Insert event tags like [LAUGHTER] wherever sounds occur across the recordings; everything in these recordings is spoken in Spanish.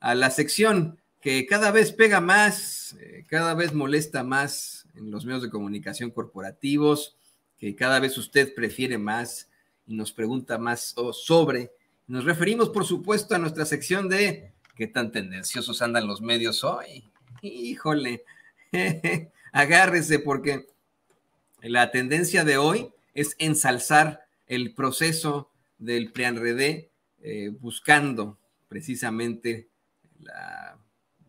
a la sección que cada vez pega más, eh, cada vez molesta más en los medios de comunicación corporativos, que cada vez usted prefiere más y nos pregunta más sobre. Nos referimos, por supuesto, a nuestra sección de qué tan tendenciosos andan los medios hoy. Híjole, [LAUGHS] agárrese porque la tendencia de hoy es ensalzar el proceso del preanredé eh, buscando precisamente la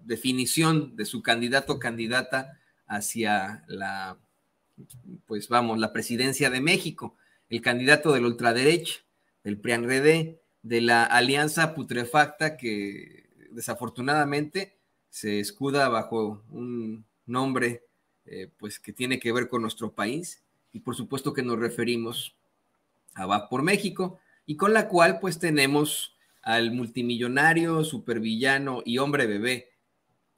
definición de su candidato o candidata hacia la, pues vamos, la presidencia de México, el candidato del ultraderecho, ultraderecha, del PRIANRED, e, de la alianza putrefacta que desafortunadamente se escuda bajo un nombre eh, pues que tiene que ver con nuestro país y por supuesto que nos referimos a Va por México y con la cual pues tenemos al multimillonario, supervillano y hombre bebé,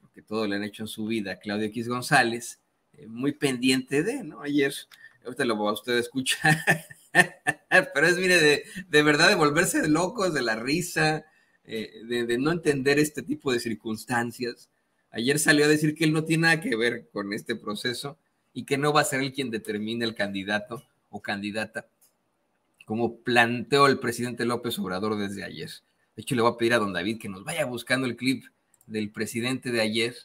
porque todo le han hecho en su vida, Claudio X González, eh, muy pendiente de, ¿no? Ayer, ahorita lo va usted a escuchar, [LAUGHS] pero es, mire, de, verdad de volverse locos, de la risa, eh, de, de no entender este tipo de circunstancias. Ayer salió a decir que él no tiene nada que ver con este proceso y que no va a ser él quien determine el candidato o candidata, como planteó el presidente López Obrador desde ayer. De hecho, le voy a pedir a don David que nos vaya buscando el clip del presidente de ayer,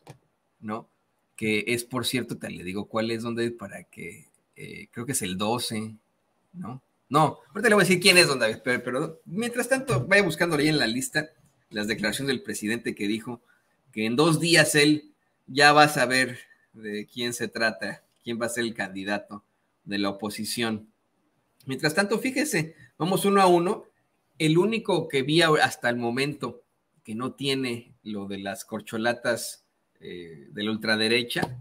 ¿no? Que es, por cierto, te le digo cuál es, don David, para que eh, creo que es el 12, ¿no? No, ahorita le voy a decir quién es don David, pero, mientras tanto, vaya buscando ahí en la lista las declaraciones del presidente que dijo que en dos días él ya va a saber de quién se trata, quién va a ser el candidato de la oposición. Mientras tanto, fíjese, vamos uno a uno el único que vi hasta el momento que no tiene lo de las corcholatas eh, de la ultraderecha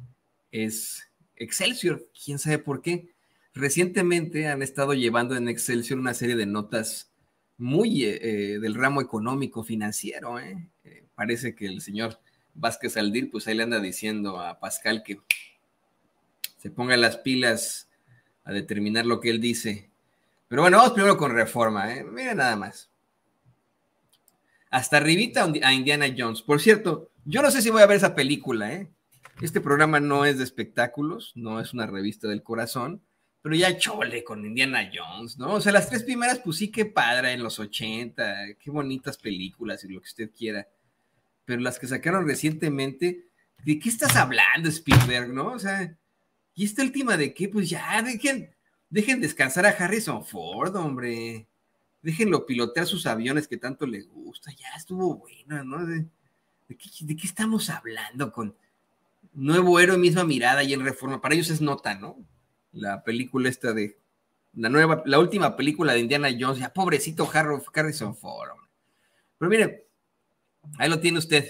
es Excelsior. ¿Quién sabe por qué? Recientemente han estado llevando en Excelsior una serie de notas muy eh, eh, del ramo económico financiero. parece que el señor Vázquez Aldir, pues ahí le anda diciendo a Pascal que se ponga las pilas a determinar lo que él dice pero bueno, vamos primero con reforma. ¿eh? Mira nada más. Hasta arribita a Indiana Jones. Por cierto, yo no sé si voy a ver esa película. ¿eh? Este programa no es de espectáculos, no es una revista del corazón, pero ya chole con Indiana Jones, ¿no? O sea, las tres primeras, pues sí, qué padre en los 80, qué bonitas películas y lo que usted quiera. Pero las que sacaron recientemente, ¿de qué estás hablando, Spielberg, no? O sea, ¿y esta última de qué? Pues ya, dejen Dejen descansar a Harrison Ford, hombre. Déjenlo pilotear sus aviones que tanto le gusta. Ya estuvo bueno, ¿no? ¿De, qué, estamos hablando con Nuevo Héroe, misma mirada y en reforma? Para ellos es nota, ¿no? La película esta de. La, nueva, la última película de Indiana Jones. pobrecito Harrison Ford, hombre. Pero mire, ahí lo tiene usted.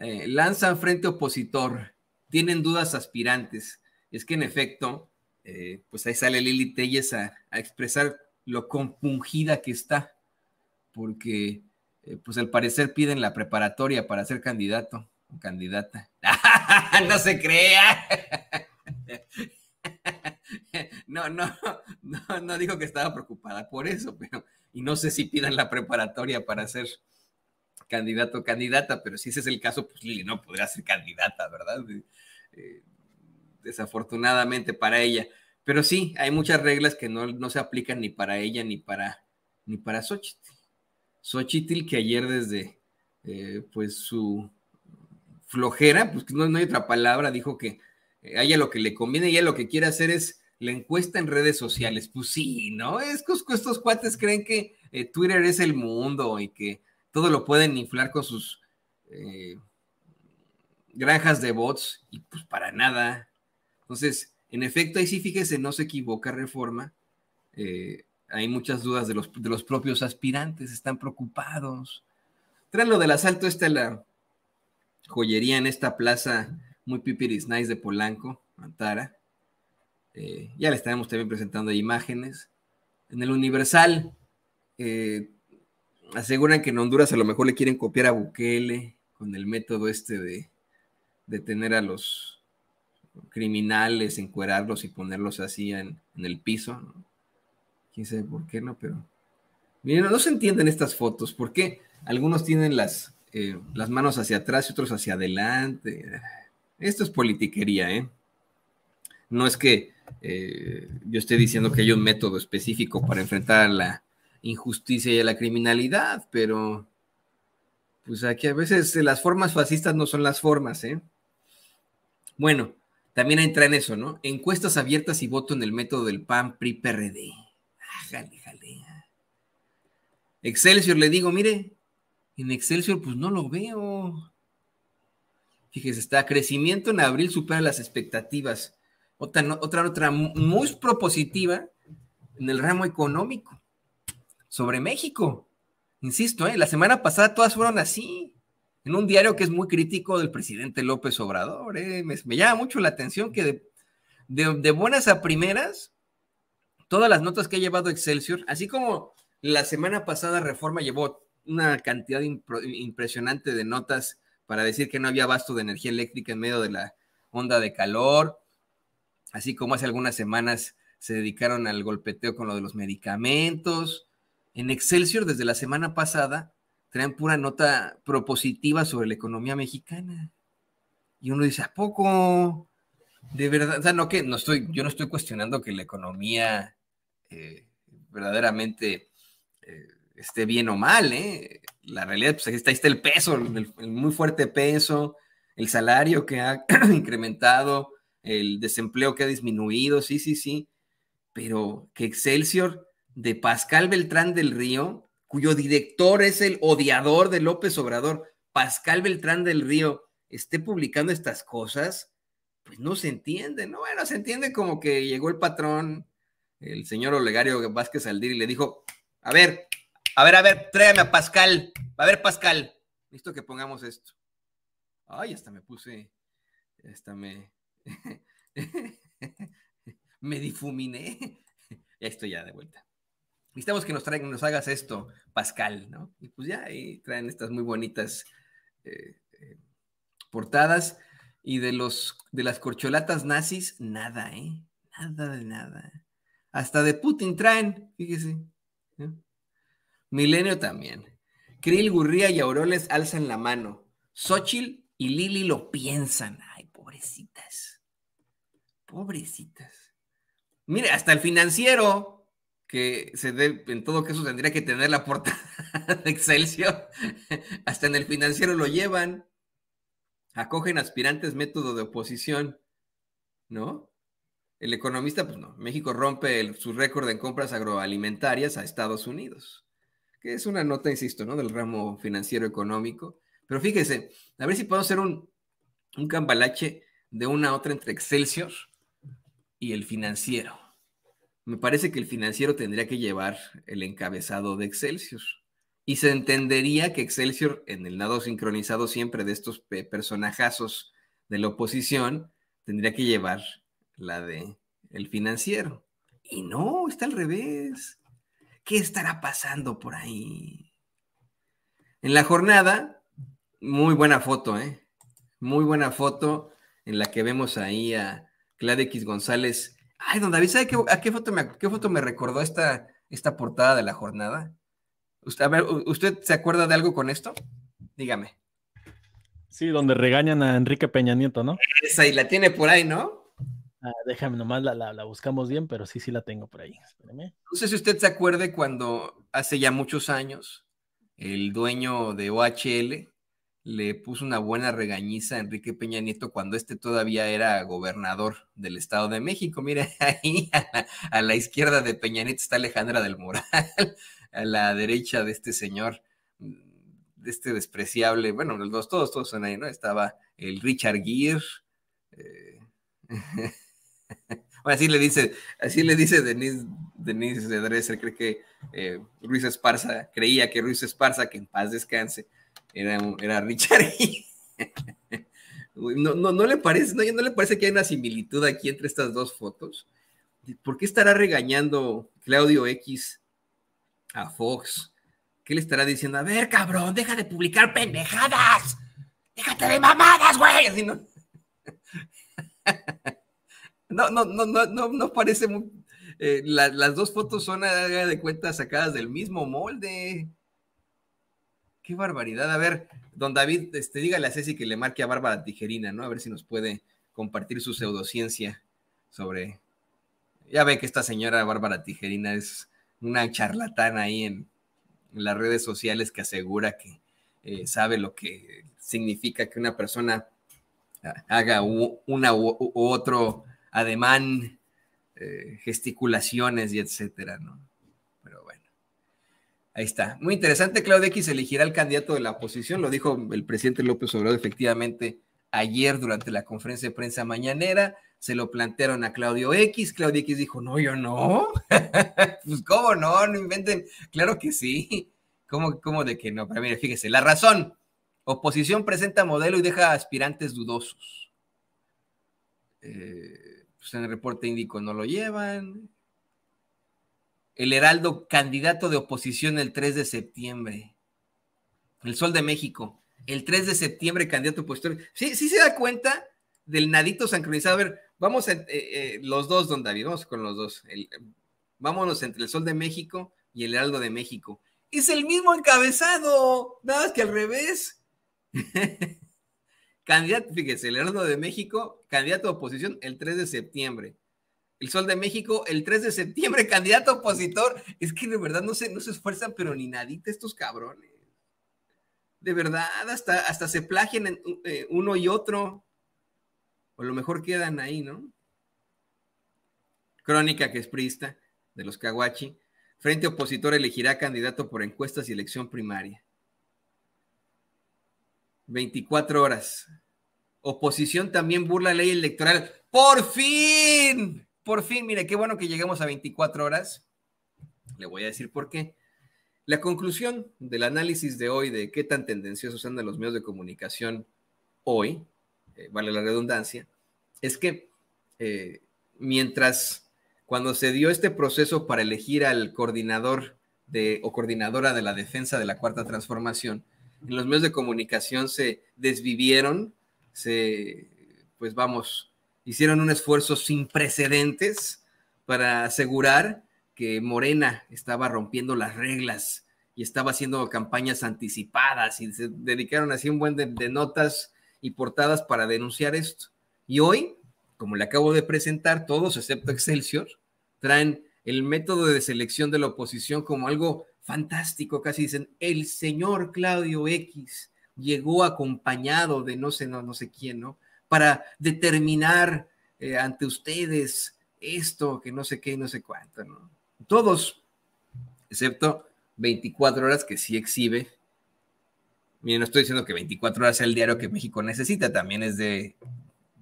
Eh, lanzan frente opositor. Tienen dudas aspirantes. Es que en efecto eh, pues ahí sale Lili Telles a, expresar lo compungida que está, porque eh, pues al parecer piden la preparatoria para ser candidato o candidata. [LAUGHS] no se crea. [LAUGHS] no, no, no, dijo digo que estaba preocupada por eso, pero y no sé si pidan la preparatoria para ser candidato o candidata, pero si ese es el caso, pues Lili no podrá ser candidata, ¿verdad? Eh, desafortunadamente para ella. Pero sí, hay muchas reglas que no, se aplican ni para ella ni para, ni para Xochitl. Xochitl, que ayer desde eh, pues su flojera, pues no, no hay otra palabra, dijo que eh, a ella lo que le conviene, ella lo que quiere hacer es la encuesta en redes sociales. Pues sí, ¿no? Es que estos cuates creen que eh, Twitter es el mundo y que todo lo pueden inflar con sus granjas de bots y pues para nada. Entonces, en efecto, ahí sí fíjese, no se equivoca Reforma. Eh, hay muchas dudas de los, propios aspirantes, están preocupados. Tras lo del asalto, está la joyería en esta plaza muy pipiris nice de Polanco, Antara. Eh, ya le estaremos también presentando imágenes. En el Universal, eh, aseguran que en Honduras a lo mejor le quieren copiar a Bukele con el método este de, de tener a los criminales, encuerarlos y ponerlos así en, el piso. Quién sabe por qué, ¿no? Pero. Miren, no se entienden estas fotos. ¿Por qué? Algunos tienen las, eh, las manos hacia atrás y otros hacia adelante. Esto es politiquería, ¿eh? No es que eh, yo esté diciendo que hay un método específico para enfrentar la injusticia y a la criminalidad, pero pues aquí a veces las formas fascistas no son las formas, ¿eh? Bueno, también entra en eso, ¿no? Encuestas abiertas y voto en el método del PAN PRI PRD. Ah, Excelsior, le digo, mire, en Excelsior pues no lo veo. Fíjese, está crecimiento en abril supera las expectativas. Otra, otra, otra muy propositiva en el ramo económico sobre México. Insisto, ¿eh? la semana pasada todas fueron así en un diario que es muy crítico del presidente López Obrador. Eh, me, llama mucho la atención que de, buenas a primeras, todas las notas que ha llevado Excelsior, así como la semana pasada Reforma llevó una cantidad impresionante de notas para decir que no había abasto de energía eléctrica en medio de la onda de calor, así como hace algunas semanas se dedicaron al golpeteo con lo de los medicamentos. En Excelsior, desde la semana pasada, traen pura nota propositiva sobre la economía mexicana. Y uno dice, ¿a poco? De verdad, o sea, no que no estoy, yo no estoy cuestionando que la economía eh, verdaderamente eh, esté bien o mal, ¿eh? La realidad, pues ahí está, ahí está el peso, el, el, muy fuerte peso, el salario que ha [CLEARS THROAT] incrementado, el desempleo que ha disminuido, sí, sí, sí. Pero que Excelsior de Pascal Beltrán del Río cuyo director es el odiador de López Obrador, Pascal Beltrán del Río, esté publicando estas cosas, pues no se entiende, ¿no? Bueno, se entiende como que llegó el patrón, el señor Olegario Vázquez Aldir, y le dijo, a ver, a ver, a ver, tráeme a Pascal, a ver, Pascal, listo que pongamos esto. Ay, hasta me puse, hasta me, [LAUGHS] me difuminé. [LAUGHS] Ya estoy ya de vuelta necesitamos que nos traigan, nos hagas esto, Pascal, ¿no? Y pues ya ahí traen estas muy bonitas eh, eh, portadas. Y de, los, de las corcholatas nazis, nada, ¿eh? Nada de nada. Hasta de Putin traen, fíjese. Milenio también. Krill, Gurría y Auroles alzan la mano. Xochil y Lili lo piensan. Ay, pobrecitas. Pobrecitas. Mire, hasta el financiero, que se dé, en todo caso tendría que tener la portada [LAUGHS] de Excelsior. [LAUGHS] Hasta en el financiero lo llevan. Acogen aspirantes método de oposición, ¿no? El economista, pues no. México rompe su récord en compras agroalimentarias a Estados Unidos. Que es una nota, insisto, ¿no? Del ramo financiero económico. Pero fíjese, a ver si puedo hacer un cambalache de una a otra entre Excelsior y el financiero me parece que el financiero tendría que llevar el encabezado de Excelsior. Y se entendería que Excelsior, en el lado sincronizado siempre de estos personajazos de la oposición, tendría que llevar la de el financiero. Y no, está al revés. ¿Qué estará pasando por ahí? En la jornada, muy buena foto, ¿eh? Muy buena foto en la que vemos ahí a X González Ay, don David, ¿sabe qué, a qué foto me, qué foto me recordó esta, esta portada de la jornada? a ver, ¿usted se acuerda de algo con esto? Dígame. Sí, donde regañan a Enrique Peña Nieto, ¿no? Esa, y la tiene por ahí, ¿no? Ah, déjame nomás, la, buscamos bien, pero sí, sí la tengo por ahí. No sé si usted se acuerde cuando hace ya muchos años el dueño de OHL le puso una buena regañiza a Enrique Peña Nieto cuando este todavía era gobernador del Estado de México. Mire [LAUGHS] ahí a la, izquierda de Peña Nieto está Alejandra del Moral, [LAUGHS] a la derecha de este señor, mm, de este despreciable, bueno, los todos, todos son ahí, ¿no? Estaba el Richard Gere. Eh, [LAUGHS] bueno, así le dice, así le dice Denise, Denise de Dreser, cree que eh, Ruiz Esparza, creía que Ruiz Esparza, que en paz descanse, era, Richard [LAUGHS] no, no, no, le parece, no, le parece que hay una similitud aquí entre estas dos fotos. ¿Por qué estará regañando Claudio X a Fox? ¿Qué le estará diciendo? A ver, cabrón, deja de publicar pendejadas. Déjate de mamadas, güey. [LAUGHS] no. No, no, no, no, no, parece muy... Eh, las dos fotos son, de cuentas sacadas del mismo molde. Qué barbaridad. A ver, don David, este, dígale a Ceci que le marque a Bárbara Tijerina, ¿no? A ver si nos puede compartir su pseudociencia sobre. Ya ve que esta señora Bárbara Tijerina es una charlatana ahí en, las redes sociales que asegura que eh, sabe lo que significa que una persona ah, haga una u, otro ademán, eh, gesticulaciones y etcétera, ¿no? Ahí está. Muy interesante. Claudio X elegirá al candidato de la oposición, lo dijo el presidente López Obrador efectivamente ayer durante la conferencia de prensa mañanera. Se lo plantearon a Claudio X. Claudio X dijo, no, yo no. [LAUGHS] pues cómo no, no inventen. Claro que sí. ¿Cómo, ¿Cómo de que no? Pero mire, fíjese, la razón. Oposición presenta modelo y deja aspirantes dudosos. Eh, pues en el reporte índico no lo llevan. El Heraldo, candidato de oposición el 3 de septiembre. El Sol de México. El 3 de septiembre, candidato opositor. Sí, sí se da cuenta del nadito sincronizado. A ver, vamos eh, eh, los dos, don David, vamos con los dos. vámonos entre el Sol de México y el Heraldo de México. Es el mismo encabezado, nada más que al revés. [LAUGHS] candidato, fíjese, el Heraldo de México, candidato de oposición el 3 de septiembre el Sol de México, el 3 de septiembre, [LAUGHS] candidato opositor. Es que de verdad no se, no se esfuerzan, pero ni nadita estos cabrones. De verdad, hasta, hasta se plagian eh, uno y otro. O a lo mejor quedan ahí, ¿no? Crónica que es prista de los Caguachi. Frente opositor elegirá candidato por encuestas y elección primaria. 24 horas. Oposición también burla ley electoral. ¡Por fin! Por fin, mire, qué bueno que llegamos a 24 horas. Le voy a decir por qué. La conclusión del análisis de hoy de qué tan tendenciosos andan los medios de comunicación hoy, eh, vale la redundancia, es que eh, mientras cuando se dio este proceso para elegir al coordinador o coordinadora de la defensa de la cuarta transformación, en los medios de comunicación se desvivieron, se, pues vamos, hicieron un esfuerzo sin precedentes para asegurar que Morena estaba rompiendo las reglas y estaba haciendo campañas anticipadas y se dedicaron así un buen de, de notas y portadas para denunciar esto. Y hoy, como le acabo de presentar, todos excepto Excelsior, traen el método de selección de la oposición como algo fantástico, casi dicen, el señor Claudio X llegó acompañado de no sé, no sé quién, ¿no? para determinar eh, ante ustedes esto, que no sé qué no sé cuánto, ¿no? Todos, excepto 24 horas que sí exhibe. Miren, no estoy diciendo que 24 horas sea el diario que México necesita, también es de,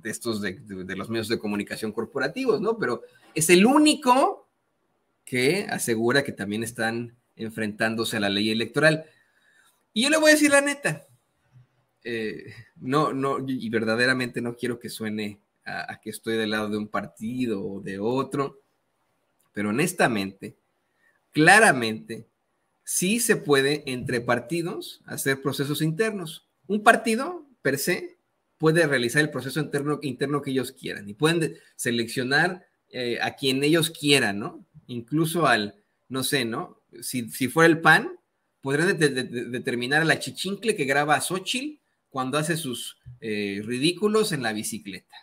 de estos, de, de los medios de comunicación corporativos, ¿no? Pero es el único que asegura que también están enfrentándose a la ley electoral. Y yo le voy a decir la neta, eh, no, no, y verdaderamente no quiero que suene a, que estoy del lado de un partido o de otro, pero honestamente, claramente, sí se puede entre partidos hacer procesos internos. Un partido, per se, puede realizar el proceso interno, interno que ellos quieran y pueden seleccionar eh, a quien ellos quieran, ¿no? Incluso al, no sé, ¿no? Si, fuera el PAN, podrían determinar a la chichincle que graba a Xochitl cuando hace sus eh, ridículos en la bicicleta.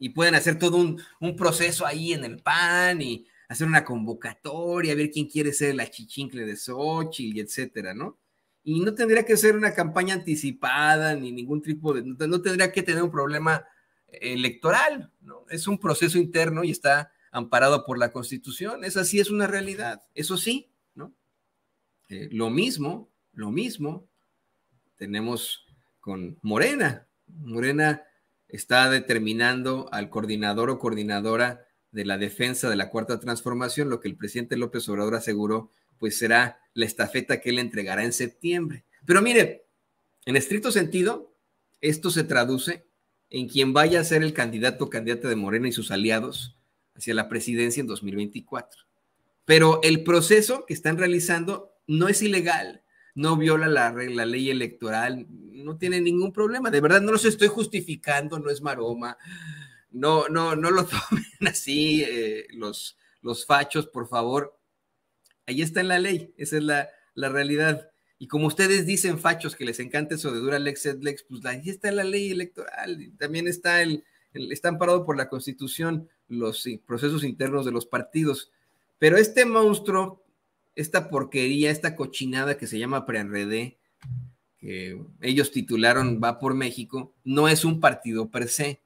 Y pueden hacer todo un, proceso ahí en el PAN y hacer una convocatoria, ver quién quiere ser la chichincle de Sochi y etcétera, ¿no? Y no tendría que ser una campaña anticipada ni ningún tipo de... No tendría que tener un problema electoral, ¿no? Es un proceso interno y está amparado por la Constitución. Esa sí es una realidad, eso sí, ¿no? Eh, lo mismo, lo mismo, tenemos con Morena. Morena está determinando al coordinador o coordinadora de la defensa de la cuarta transformación, lo que el presidente López Obrador aseguró, pues será la estafeta que le entregará en septiembre. Pero mire, en estricto sentido, esto se traduce en quien vaya a ser el candidato o candidata de Morena y sus aliados hacia la presidencia en 2024. Pero el proceso que están realizando no es ilegal, no viola la, ley electoral, no tiene ningún problema. De verdad, no los estoy justificando, no es maroma. No, no, no lo [LAUGHS] tomen así eh, los, fachos, por favor. Ahí está en la ley, esa es la, realidad. Y como ustedes dicen, fachos, que les encanta eso de dura lex lex, pues ahí está la ley electoral, también está el, está amparado por la Constitución los procesos internos de los partidos. Pero este monstruo esta porquería, esta cochinada que se llama Preenredé, que ellos titularon Va por México, no es un partido per se,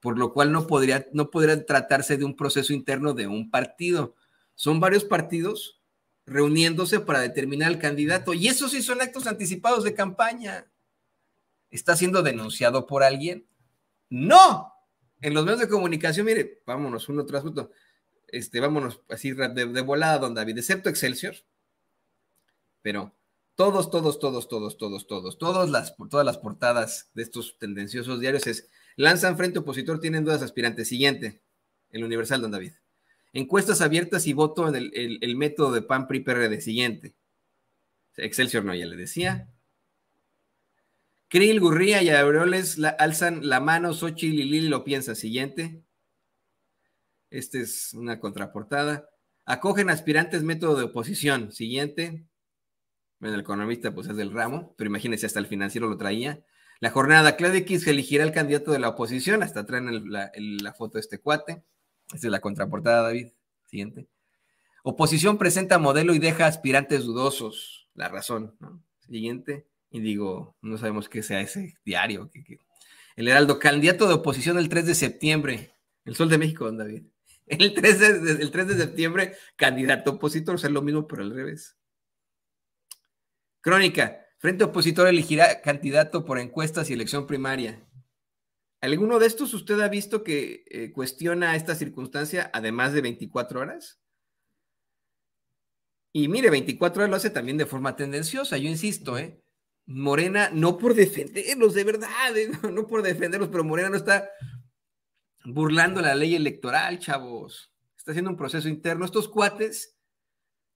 por lo cual no podría, no podría tratarse de un proceso interno de un partido. Son varios partidos reuniéndose para determinar el candidato, y eso sí son actos anticipados de campaña. ¿Está siendo denunciado por alguien? No. En los medios de comunicación, mire, vámonos uno tras otro este, vámonos así de, volada, don David, excepto Excelsior. Pero todos, todos, todos, todos, todos, todos, todas las, todas las portadas de estos tendenciosos diarios es lanzan frente opositor, tienen dudas aspirantes. Siguiente, el Universal, don David. Encuestas abiertas y voto en el, método de PAN PRI de Siguiente. Excelsior no, ya le decía. Krill, Gurría y Abreoles la, alzan la mano, Xochitl y Lili lo piensa. Siguiente. Esta es una contraportada. Acogen aspirantes método de oposición. Siguiente. Bueno, el economista pues es del ramo, pero imagínense, hasta el financiero lo traía. La jornada, Claudia se elegirá el candidato de la oposición, hasta traen la, foto de este cuate. Esta es la contraportada, David. Siguiente. Oposición presenta modelo y deja aspirantes dudosos. La razón, Siguiente. Y digo, no sabemos qué sea ese diario. Que, El Heraldo, candidato de oposición el 3 de septiembre. El Sol de México, David. El 3 de, el de septiembre, candidato opositor, o sea, lo mismo, pero al revés. Crónica, Frente Opositor elegirá candidato por encuestas y elección primaria. ¿Alguno de estos usted ha visto que eh, cuestiona esta circunstancia además de 24 horas? Y mire, 24 horas lo hace también de forma tendenciosa, yo insisto, ¿eh? Morena, no por defenderlos, de verdad, ¿eh? [LAUGHS] no por defenderlos, pero Morena no está burlando la ley electoral, chavos. Está haciendo un proceso interno. Estos cuates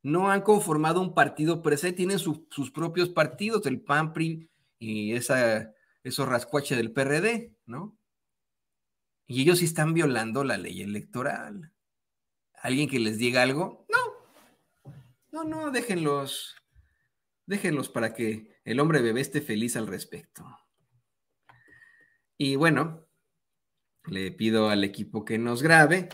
no han conformado un partido pero se, tienen sus propios partidos, el Pampri y esa, esos rascuaches del PRD, ¿no? Y ellos sí están violando la ley electoral. ¿Alguien que les diga algo? No. No, no, déjenlos. Déjenlos para que el hombre bebé esté feliz al respecto. Y bueno, le pido al equipo que nos grabe